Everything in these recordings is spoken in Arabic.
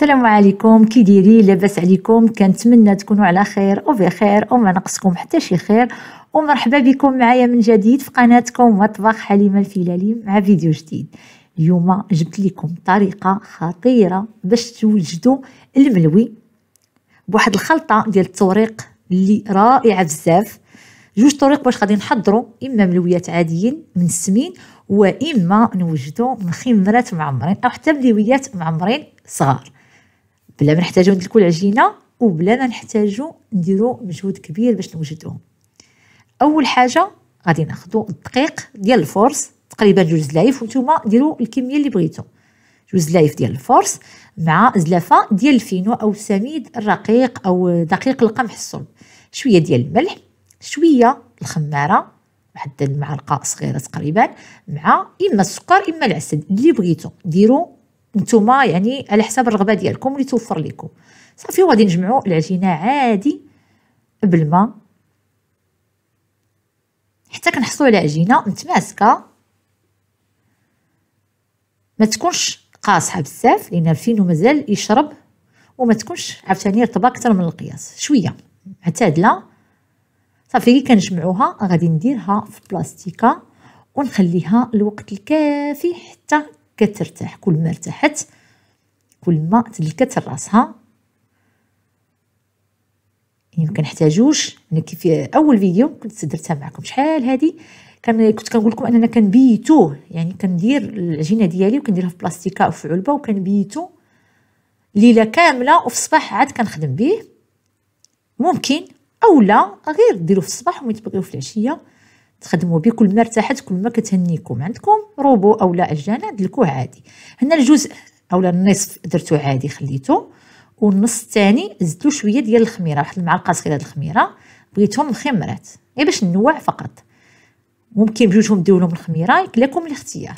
السلام عليكم كي ديري لاباس عليكم كنتمنى تكونوا على خير وبخير وما نقصكم حتى شي خير ومرحبا بكم معايا من جديد في قناتكم مطبخ حليمه الفلالي مع فيديو جديد اليوم جبت لكم طريقه خطيره باش توجدوا الملوي بواحد الخلطه ديال التوريق اللي رائعه بزاف جوج طريق باش غادي نحضروا اما ملويات عاديين منسمين واما نوجدوا مخمرات معمرين او حتى ملويات معمرين صغار بلا ما نحتاجو ندلكو العجينه وبلا ما نحتاجو نديرو مجهود كبير باش نوجدوهم اول حاجه غادي ناخدو الدقيق ديال الفورس تقريبا جوج زلايف وانتوما ديرو الكميه اللي بغيتو جوج زلايف ديال الفورس مع زلافه ديال الفينو او السميد الرقيق او دقيق القمح الصلب شويه ديال الملح شويه الخماره واحد المعلقه صغيره تقريبا مع اما السكر اما العسل اللي بغيتو ديرو نتوما يعني على حساب الرغبه ديالكم اللي توفر لكم صافي وغادي نجمعوا العجينه عادي بالماء حتى كنحصلوا على عجينه متماسكه ما تكونش قاصحه بزاف لان الفينو مازال يشرب وما تكونش عاوتاني رطبه اكثر من القياس شويه معتدله صافي كي كنجمعوها غادي نديرها في بلاستيكه ونخليها الوقت الكافي حتى كترتاح كل ما ارتاحت كل ما تلكت راسها يعني كنحتاجوش انا كيف اول فيديو كنت درتها معكم شحال هادي كان كنت كنقول لكم اننا كنبيتوه يعني كندير العجينه ديالي وكنديرها في بلاستيكه او في علبه وكنبيتو ليله كامله وفي الصباح عاد كنخدم به ممكن اولا غير ديرو في الصباح وما تبغيو في العشيه تخدموا به كل ما ارتحت كل ما كتهنيكم عندكم روبو او لا الجنة دلكوه عادي هنا الجزء او النصف درتو عادي خليته والنص الثاني زدتو شويه ديال الخميره واحد المعلقه صغيره ديال الخميره بغيتهم مخمرات غير باش نوع فقط ممكن بجوجهم ديروا لهم الخميره يكلاكم الاختيار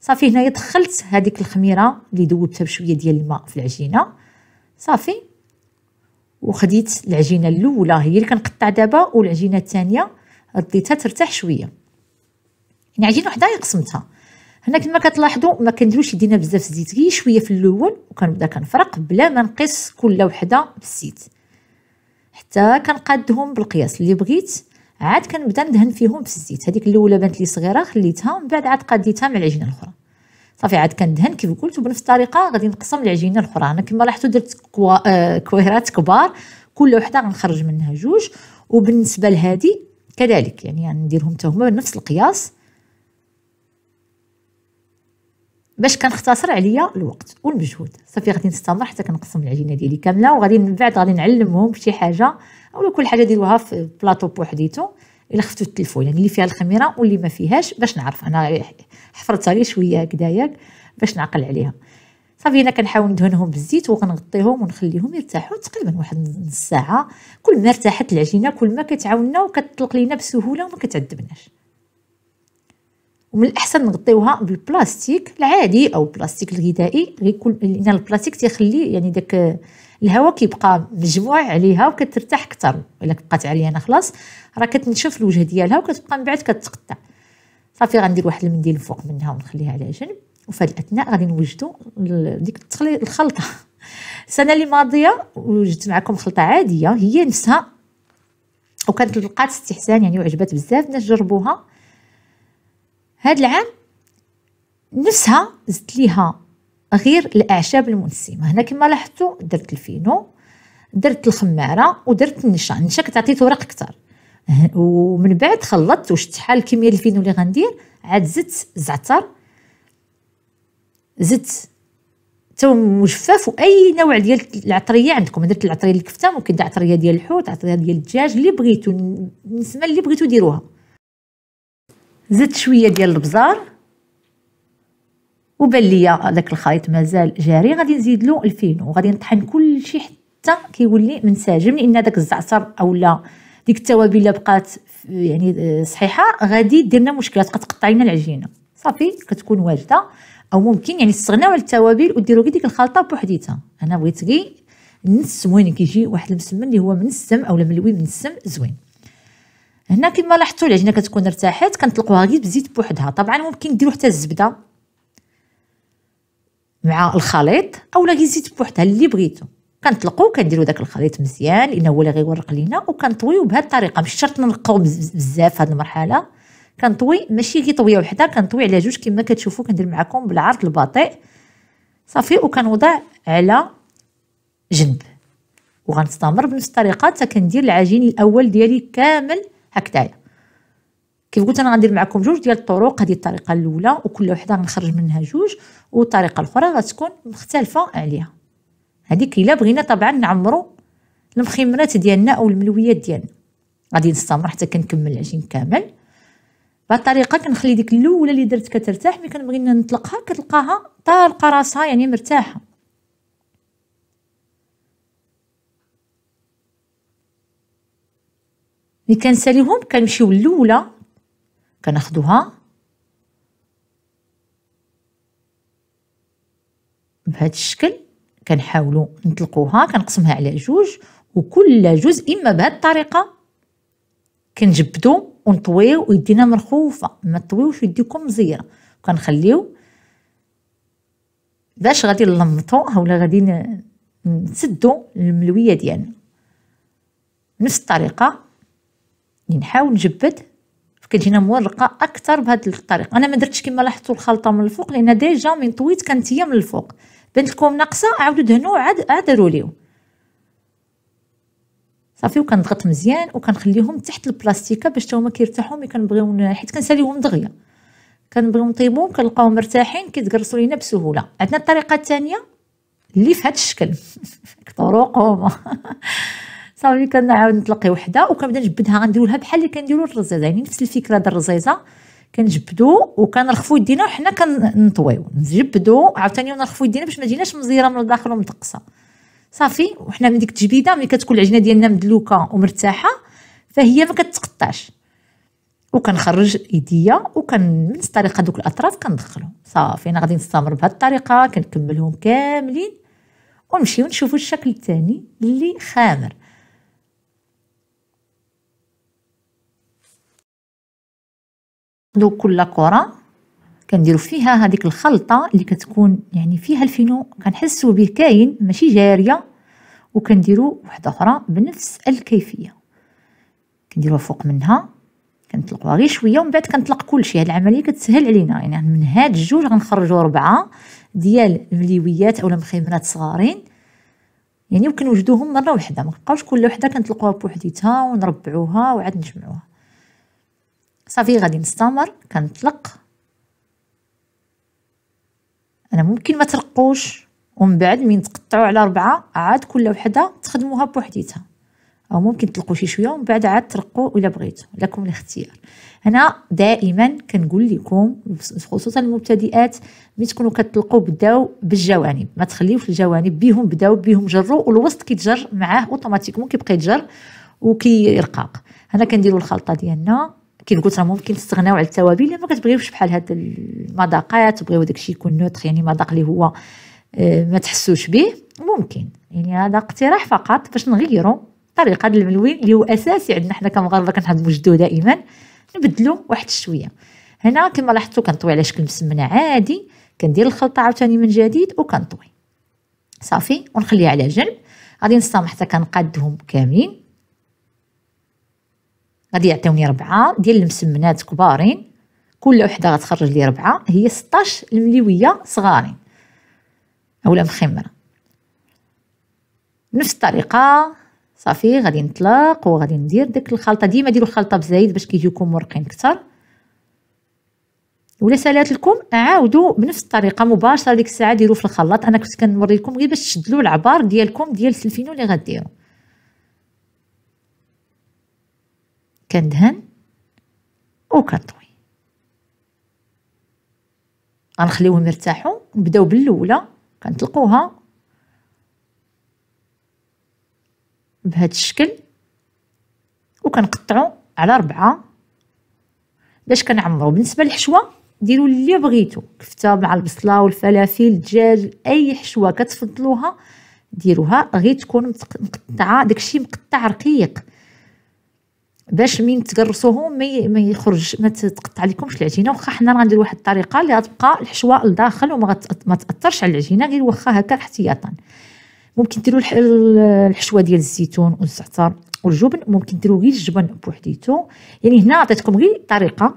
صافي هنايا دخلت هذيك الخميره اللي ذوبتها بشويه ديال الماء في العجينه صافي وخديت العجينه الاولى هي اللي كنقطع دابا والعجينه الثانيه رديتها ترتاح شويه يعني عجينه وحده قسمتها هنا كما كتلاحظوا ما كنديروش يدينا بزاف الزيت غير شويه في الاول وكنبدا كنفرق بلا ما نقص كل وحده بالزيت حتى كنقادهم بالقياس اللي بغيت عاد كنبدا ندهن فيهم بالزيت هذيك الاولى بانت لي صغيره خليتها من بعد عاد قديتها مع العجينه الاخرى صافي عاد كندهن كيف قلت وبنفس الطريقه غادي نقسم العجينه الاخرى انا كما لاحظتوا درت كوا... آه، كويرات كبار كل وحده غنخرج منها جوج وبالنسبه لهذه كذلك يعني, يعني نديرهم حتى بنفس القياس باش كنختصر عليا الوقت والمجهود صافي غادي نستمر حتى كنقسم العجينه ديالي كامله وغادي من بعد غادي نعلمهم شي حاجه اولا كل حاجه ديروها في بلاطو بوحديتو الا خفتو التليفون يعني اللي فيها الخميره واللي ما فيهاش باش نعرف انا حفرتها لي شويه هكذاياك باش نعقل عليها صافي انا كنحاول ندهنهم بالزيت وغنغطيهم ونخليهم يرتاحوا تقريبا واحد نص ساعه كل ما ارتاحت العجينه كل ما كتعاونا وكتطلق لينا بسهوله وما كتعذبناش ومن الاحسن نغطيوها بالبلاستيك العادي او البلاستيك الغذائي غيكون لان البلاستيك تيخلي يعني داك الهواء كيبقى مجموع عليها وكترتاح اكثر الا بقات انا خلاص راه كتنشف الوجه ديالها وكتبقى من بعد كتقطع صافي غندير واحد المنديل فوق منها ونخليها على جنب وفي الاثناء غادي نوجدوا ديك الخلطه السنه اللي ماضيه وجدت معكم خلطه عاديه هي نفسها وكانت لقات استحسان يعني وعجبات بزاف الناس جربوها هاد العام نفسها زدت ليها غير الاعشاب المنسمه هنا كما لاحظتوا درت الفينو درت الخماره ودرت النشا النشا كتعطي توراق اكثر ومن بعد خلطت وشفت شحال الكميه الفينو اللي غندير عاد زدت الزعتر زدت تو مجفف واي نوع ديال العطريه عندكم درت العطريه الكفته ممكن العطريه ديال الحوت عطريه ديال الدجاج اللي بغيتو نسمى اللي بغيتو ديروها زدت شويه ديال البزار وبان ليا داك الخليط مازال جاري غادي نزيد له الفينو وغادي نطحن كلشي حتى كيولي منسجم لان داك الزعتر اولا ديك التوابل اللي بقات يعني آه، صحيحه غادي دير لنا مشكله تبقى تقطع لنا العجينه صافي كتكون واجده او ممكن يعني تستغناو على التوابل وديروا غير ديك الخلطه بوحديتها انا بغيت غير نس وين كيجي واحد المسمن اللي هو من السم اولا ملوي من السم زوين هنا كما لاحظتوا العجينه كتكون ارتاحت كنطلقوها غير بزيت بوحدها طبعا ممكن ديروا حتى الزبده مع الخليط اولا غير زيت بوحدها اللي بغيتو كنطلقو كنديرو داك الخليط مزيان لان هو اللي غيورق لينا وكنطويو بهذه الطريقه مش شرط ننقعو بزاف هذه المرحله كنطوي ماشي غير طويه وحده كنطوي على جوج كما كتشوفوا كندير معكم بالعرض البطيء صافي وكنوضع على جنب وغنستمر بنفس الطريقه حتى كندير العجين الاول ديالي كامل هكذايا كيف قلت انا غندير معكم جوج ديال الطرق هذه الطريقه الاولى وكل وحده غنخرج منها جوج والطريقه الاخرى غتكون مختلفه عليها هذيك الا بغينا طبعا نعمروا المخيمرات ديالنا او الملويات ديالنا غادي نستمر حتى كنكمل العجين كامل بهذه الطريقه كنخلي ديك الاولى اللي درت كترتاح ملي كنبغي نطلقها كتلقاها طالقه راسها يعني مرتاحه ملي كنساليهم كنمشيو الاولى كناخدوها بهذا الشكل كنحاولوا نطلقوها كنقسمها على جوج وكل جزء اما بهذه الطريقه كنجبدو ونطويو ويدينا مرخوفه ما تطويوش يديكم مزيره وكنخليو باش غادي نلمطو اولا غادي نسدو الملويه ديالنا نفس الطريقه نحاول نجبد كتجينا مورقه اكثر بهذه الطريقه انا ما درتش كما لاحظتوا الخلطه من الفوق لان ديجا من طويت كانت هي من الفوق بنت لكم ناقصه عاودوا دهنوا عاد عاد داروا صافي وكنضغط مزيان وكنخليهم تحت البلاستيكه باش حتى هما كيرتاحوا ملي كنبغيو حيت كنساليهم دغيا كنبغيو نطيبو كنلقاوهم مرتاحين كيتكرسوا لينا بسهوله عندنا الطريقه الثانيه اللي في هذا الشكل طرقهم صافي كنعاود نطلقي وحده وكنبدا نجبدها غنديروا لها بحال اللي كنديروا الرزيزه يعني نفس الفكره ديال الرزيزه كنجبدو وكنرخفو يدينا وحنا كنطويو نجبدو عاوتاني ونرخفو يدينا باش ما تجيناش مزيره من الداخل ومتقصه صافي وحنا من ديك التجبيده ملي كتكون العجينه ديالنا مدلوكه ومرتاحه فهي ما كتقطعش وكنخرج ايديا وكن من الطريقه دوك الاطراف كندخلهم صافي انا غادي نستمر بهذه الطريقه كنكملهم كاملين ونمشيو نشوفوا الشكل الثاني اللي خامر دوك كل كره كنديروا فيها هذيك الخلطه اللي كتكون يعني فيها الفينو كنحسوا به كاين ماشي جاريه وكنديروا واحده اخرى بنفس الكيفيه كنديروها فوق منها كنطلقوها غير شويه ومن بعد كنطلق كلشي هاد العمليه كتسهل علينا يعني من هاد الجوج غنخرجوا ربعه ديال المليويات اولا مخيمرات صغارين يعني وكنوجدوهم مره واحده ما بقاوش كل وحده كنطلقوها بوحديتها ونربعوها وعاد نجمعوها صافي غادي نستمر كنطلق انا ممكن ما تلقوش ومن بعد من تقطعوا على ربعه عاد كل وحده تخدموها بوحديتها او ممكن تلقوا شي شويه ومن بعد عاد ترقوا الا بغيتوا لكم الاختيار انا دائما كنقول لكم خصوصا المبتدئات ملي تكونوا كتلقوا بداو بالجوانب ما تخليوش الجوانب بيهم بداو بيهم جروا والوسط كيتجر معاه اوتوماتيكمون كيبقى يتجر وكيرقاق هنا كنديروا الخلطه ديالنا كي قلت راه ممكن تستغناو على التوابل اللي يعني ما كتبغيوش بحال هاد المذاقات تبغيو داكشي يكون نوتر يعني مذاق اللي هو آه، ما تحسوش به ممكن يعني هذا اقتراح فقط باش نغيروا طريقه الملوين اللي هو اساسي عندنا حنا كمغاربه كنحب دائما نبدلو واحد الشويه هنا كما لاحظتوا كنطوي على شكل مسمنه عادي كندير الخلطه عاوتاني من جديد وكنطوي صافي ونخليها على جنب غادي نستمع حتى كنقادهم كاملين غادي يعطيوني ربعه ديال المسمنات كبارين كل وحده غتخرج لي ربعه هي 16 المليويه صغارين اولا مخمره نفس الطريقه صافي غادي نطلق وغادي ندير ديك الخلطه ديما ديروا الخلطه بزايد باش كيجيوكم مرقين اكثر ولا سالات لكم عاودوا بنفس الطريقه مباشره ديك الساعه ديروا في الخلاط انا كنت كنوري لكم غير باش تشدلو العبار ديالكم ديال السلفينو اللي غديروا كندهن وكنطوي غنخليوهم يرتاحوا نبداو بالاولى كنطلقوها بهذا الشكل وكنقطعوا على ربعة باش كنعمروا بالنسبه للحشوه ديروا اللي بغيتو كفته مع البصله والفلافل الدجاج اي حشوه كتفضلوها ديروها غير تكون مقطعه داكشي مقطع رقيق باش من تقرصوهم ما ما يخرج ما تقطع لكمش العجينه واخا حنا غندير واحد الطريقه اللي غتبقى الحشوه لداخل وما ما تاثرش على العجينه غير واخا هكا احتياطا ممكن ديروا الحشوه ديال الزيتون والزعتر والجبن ممكن ديروا غير الجبن بوحديتو يعني هنا عطيتكم غير طريقه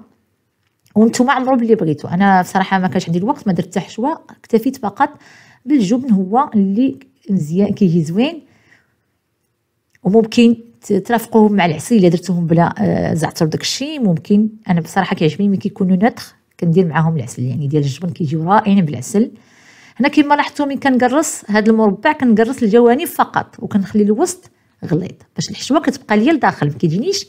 وانتم عمرو باللي بغيتو انا بصراحه ما كانش عندي الوقت ما درت حتى حشوه اكتفيت فقط بالجبن هو اللي مزيان كيجي زوين وممكن ترافقوهم مع العسل الا درتهم بلا آه، زعتر داك الشيء ممكن انا بصراحه كيعجبني ملي كيكونوا نتخ كندير معاهم العسل يعني ديال الجبن كيجيو رائعين بالعسل هنا كما لاحظتوا من كنقرص هذا المربع كنقرص الجوانب فقط وكنخلي الوسط غليظ باش الحشوه كتبقى ليا لداخل ما كيجينيش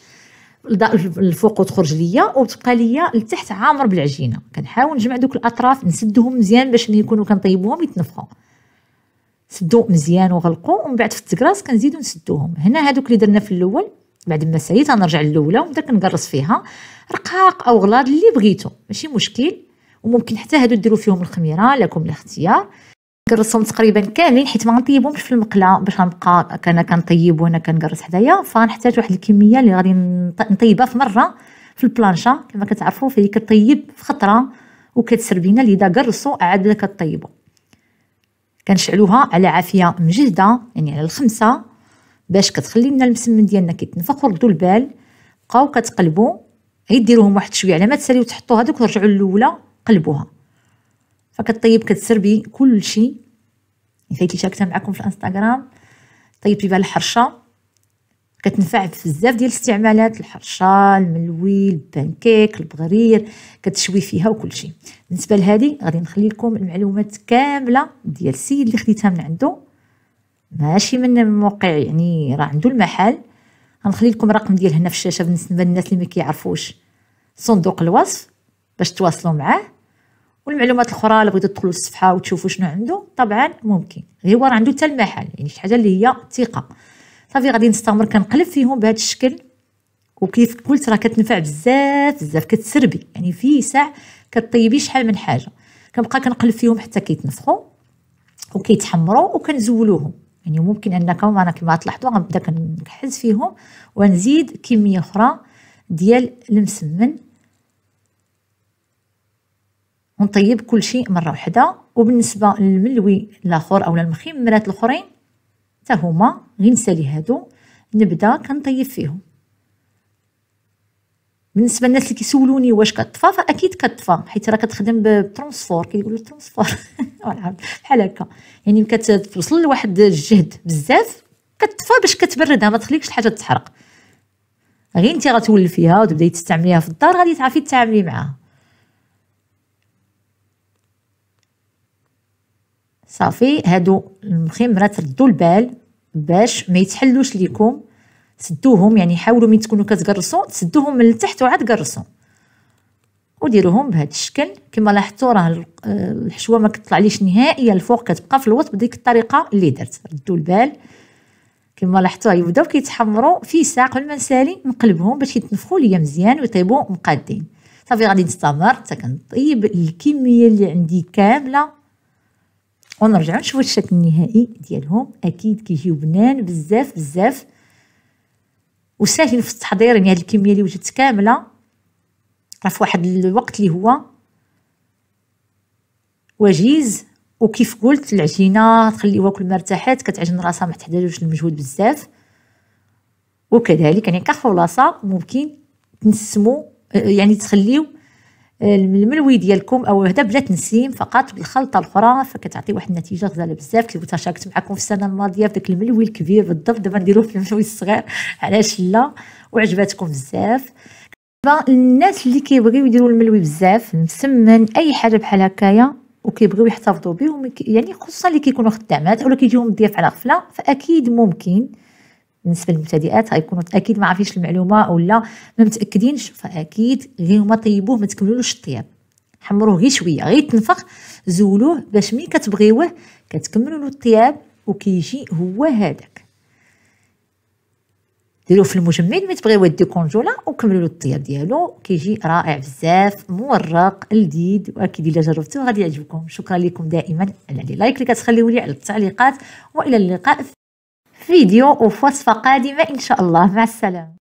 الفوق وتخرج ليا وتبقى ليا لتحت عامر بالعجينه كنحاول نجمع دوك الاطراف نسدهم مزيان باش ملي يكونوا كنطيبوهم يتنفخوا سدو مزيان وغلقو ومن بعد في التكراس كنزيدو نسدوهم هنا هادوك اللي درنا في الاول بعد ما ساليت غنرجع للاولى ونبدا كنقرص فيها رقاق او غلاض اللي بغيتو ماشي مشكل وممكن حتى هادو ديروا فيهم الخميره لكم الاختيار كنقرصهم تقريبا كاملين حيت ما نطيبهمش في المقله باش غنبقى انا كنطيب وانا كنقرص حدايا فنحتاج واحد الكميه اللي غادي نطيبها في مره في البلانشا كما كتعرفوا فهي كطيب في خطره وكتسربينا اللي اذا قرصوا عاد كطيبوا كنشعلوها على عافيه مجهده يعني على الخمسه باش كتخلي لنا المسمن ديالنا كيتنفخ وردوا البال بقاو كتقلبوا غير ديروهم واحد شويه على ما تساليو تحطوا هذوك ورجعوا الاولى قلبوها فكطيب كتسربي كل شيء يعني فايت شاركتها معكم في الانستغرام طيبتي بها الحرشه كتنفع في بزاف ديال الاستعمالات الحرشه الملوي البانكيك البغرير كتشوي فيها وكل شيء بالنسبه لهذه غادي نخلي لكم المعلومات كامله ديال السيد اللي خديتها من عنده ماشي من موقع يعني راه عنده المحل غنخلي لكم الرقم ديال هنا في الشاشه بالنسبه للناس اللي ما كيعرفوش صندوق الوصف باش تواصلوا معاه والمعلومات الاخرى اللي بغيتو تدخلوا للصفحه وتشوفوا شنو عنده طبعا ممكن غير هو راه عنده حتى المحل يعني شي حاجه اللي هي ثقه صافي غادي نستمر كنقلب فيهم بهذا الشكل وكيف قلت راه كتنفع بزاف بزاف كتسربي يعني في ساع كطيبي شحال من حاجه كنبقى كنقلب فيهم حتى كيتنفخوا وكيتحمروا وكنزولوهم يعني ممكن انكم انا كما تلاحظوا غنبدا كنحز فيهم ونزيد كميه اخرى ديال المسمن ونطيب كل شيء مره واحده وبالنسبه للملوي الاخر او للمخيمرات الاخرين حتى هما غير نسالي هادو نبدا كنطيب فيهم بالنسبه للناس اللي كيسولوني واش كطفى فاكيد كطفى حيت راه كتخدم بترونسفور كيقولوا ترونسفور بحال هكا يعني كتوصل لواحد الجهد بزاف كطفى باش كتبردها ما تخليكش الحاجه تتحرق غير انت غتولفيها وتبداي تستعمليها في الدار غادي تعرفي تتعاملي معاها صافي هادو المخيم راه تردوا البال باش ما يتحلوش ليكم سدوهم يعني حاولوا من تكونوا كتقرصوا تسدوهم من التحت وعاد قرصوا وديروهم بهذا الشكل كما لاحظتوا راه الحشوه ما كتطلعليش نهائيا الفوق كتبقى في الوسط بديك الطريقه اللي درت ردوا البال كما لاحظتوا يبداو كيتحمروا في ساعه قبل ما نسالي نقلبهم باش يتنفخوا ليا مزيان ويطيبوا مقادين صافي غادي نستمر حتى كنطيب الكميه اللي عندي كامله ونرجعو نشوفو الشكل النهائي ديالهم اكيد كيجيو بنان بزاف بزاف وساهل في التحضير يعني هاد الكميه اللي وجدت كامله راه في واحد الوقت اللي هو وجيز وكيف قلت العجينه تخليوها كل ما ارتاحت كتعجن راسها ما تحتاجوش المجهود بزاف وكذلك يعني كخلاصه ممكن تنسمو يعني تخليو الملوي آه، ديالكم او هدا بلا تنسيم فقط بالخلطه الاخرى فكتعطي واحد النتيجه غزاله بزاف كنت شاركت معكم في السنه الماضيه في داك الملوي الكبير بالضبط دابا نديروه في الملوي الصغير علاش لا وعجباتكم بزاف الناس اللي كيبغيو يديروا الملوي بزاف مسمن اي حاجه بحال هكايا وكيبغيو يحتفظوا بهم يعني خصوصا اللي كيكونوا خدامات اولا كيجيهم الضياف على غفله فاكيد ممكن بالنسبه للمبتدئات غيكونوا اكيد ما عارفينش المعلومه او لا ما متاكدينش فاكيد غير ما طيبوه ما تكملولوش الطياب حمروه غير شويه غير تنفخ زولوه باش مين كتبغيوه كتكملوا له الطياب وكيجي هو هذاك ديروه في المجمد ملي تبغيو دي كونجولا وكملوا له الطياب ديالو كيجي رائع بزاف مورق لذيذ واكيد الا جربتوه غادي يعجبكم شكرا لكم دائما على لي لايك اللي كتخليو لي على التعليقات والى اللقاء فيديو وفي وصفة قادمة إن شاء الله مع السلامة